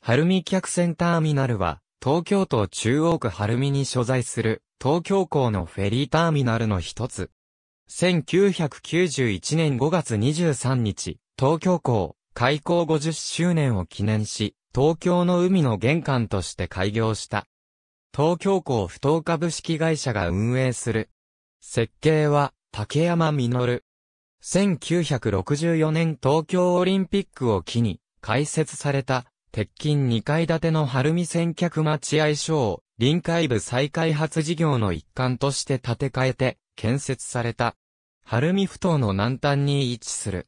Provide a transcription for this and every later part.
晴海客船ターミナルは、東京都中央区晴海に所在する、東京港のフェリーターミナルの一つ。1991年5月23日、東京港、開港50周年を記念し、東京の海の玄関として開業した。東京港不当株式会社が運営する。設計は、竹山実。1964年東京オリンピックを機に、開設された鉄筋2階建ての晴海先客待合所を、臨海部再開発事業の一環として建て替えて、建設された。晴海ふ頭の南端に位置する。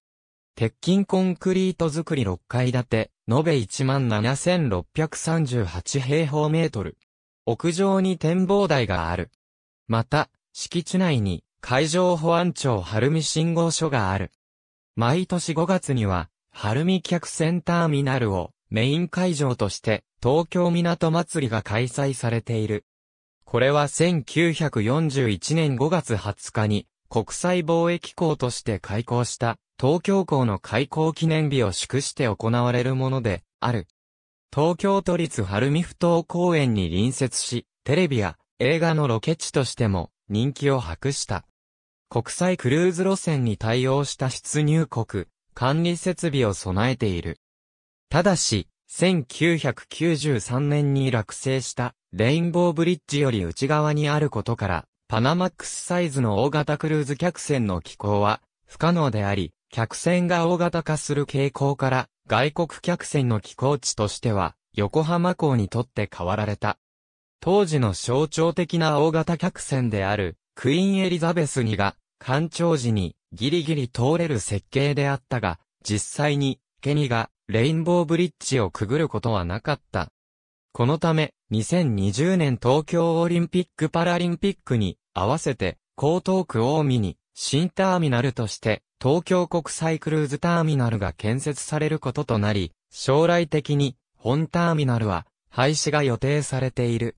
鉄筋コンクリート造り6階建て、延べ17,638平方メートル。屋上に展望台がある。また、敷地内に海上保安庁晴海信号所がある。毎年5月には、晴海客船ターミナルをメイン会場として東京港祭りが開催されている。これは1941年5月20日に国際貿易港として開港した東京港の開港記念日を祝して行われるものである。東京都立晴海ふ頭公園に隣接し、テレビや映画のロケ地としても人気を博した。国際クルーズ路線に対応した出入国、管理設備を備えている。ただし、1993年に落成したレインボーブリッジより内側にあることから、パナマックスサイズの大型クルーズ客船の寄港は不可能であり、客船が大型化する傾向から、外国客船の寄港地としては、横浜港にとって変わられた。当時の象徴的な大型客船である、クイーンエリザベス2が、干潮時にギリギリ通れる設計であったが、実際に、ケニがレインボーブリッジをくぐることはなかった。このため、2020年東京オリンピック・パラリンピックに合わせて、江東区大見に新ターミナルとして、東京国際クルーズターミナルが建設されることとなり、将来的に本ターミナルは廃止が予定されている。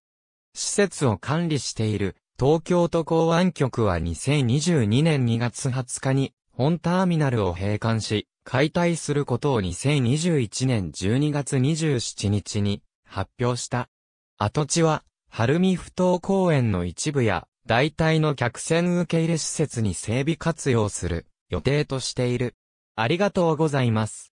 施設を管理している東京都港湾局は2022年2月20日に本ターミナルを閉館し、解体することを2021年12月27日に発表した。跡地は、晴海不当公園の一部や、大体の客船受け入れ施設に整備活用する予定としている。ありがとうございます。